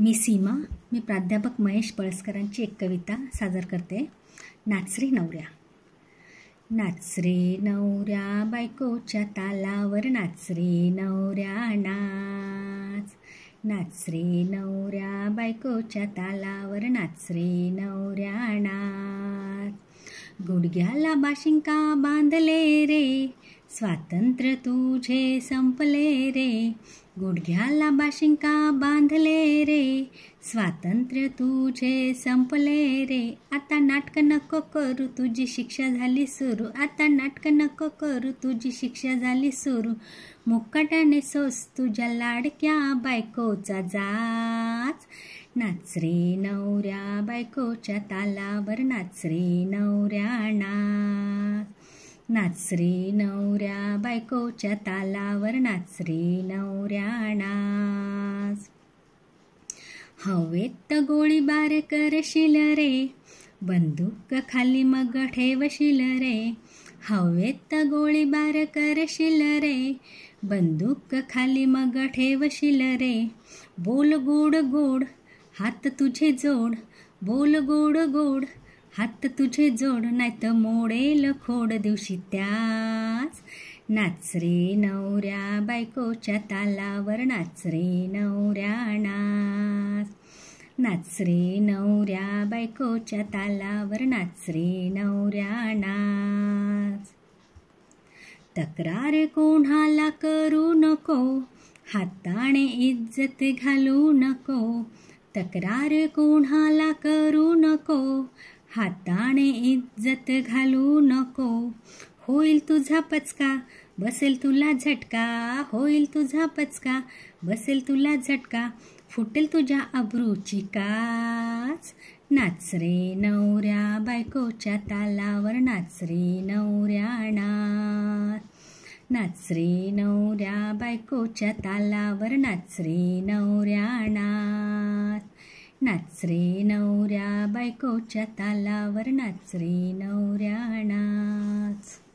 मी सीमा मी प्राध्यापक महेश पळसकरांची एक कविता सादर करते नाचरी नवऱ्या नाचरे नवऱ्या बायकोच्या तालावर नाचरे नवऱ्या नाच नाचरे नवऱ्या बायकोच्या तालावर नाचरे नवऱ्या नाच गुडघ्याला बाशिंका बांधले रे स्वातंत्र्य तुझे संपले रे गुडघ्याला बाशिंका बांधले स्वातंत्र्य तुझे संपले रे आता नाटक नको करू तुझी शिक्षा झाली सुरू आता नाटक नको करू तुझी शिक्षा झाली सुरू मुक्काटाने सोस तुझ्या लाडक्या बायकोचा जाच नाच रे नवऱ्या बायकोच्या तालावर नाच रे नवऱ्या नाच रे नवऱ्या बायकोच्या तालावर नाच रे नवऱ्या हवेत गोळीबार करशील रे बंदूक खाली मग ठेवशील रे हवेत गोळीबार करशील रे बंदूक खाली मग ठेवशील रे बोल गोड गोड हात तुझे जोड बोल गोड गोड हात तुझे जोड नाही तर मोडेल खोड दिवशी त्याच नाच रे नवऱ्या बायकोच्या तालावर नाच रे नवऱ्या नाचरे नवऱ्या बायकोच्या तालावर नाचरे नवऱ्या नाच तक्रार कोणाला करू नको हाताने इज्जत घालू नको तक्रार कोणाला करू नको हाताने इज्जत घालू नको होईल तुझा पचका बसेल तुला झटका होईल तुझा पचका बसेल तुला झटका फुटेल तुझ्या अब्रूची काच नाच रे नवऱ्या बायकोच्या तालावर नाच रे नवऱ्या नाच नाच रे नवऱ्या बायकोच्या तालावर नाच रे नवऱ्या नाच नाच रे नवऱ्या बायकोच्या तालावर नाच रे नवऱ्या नाच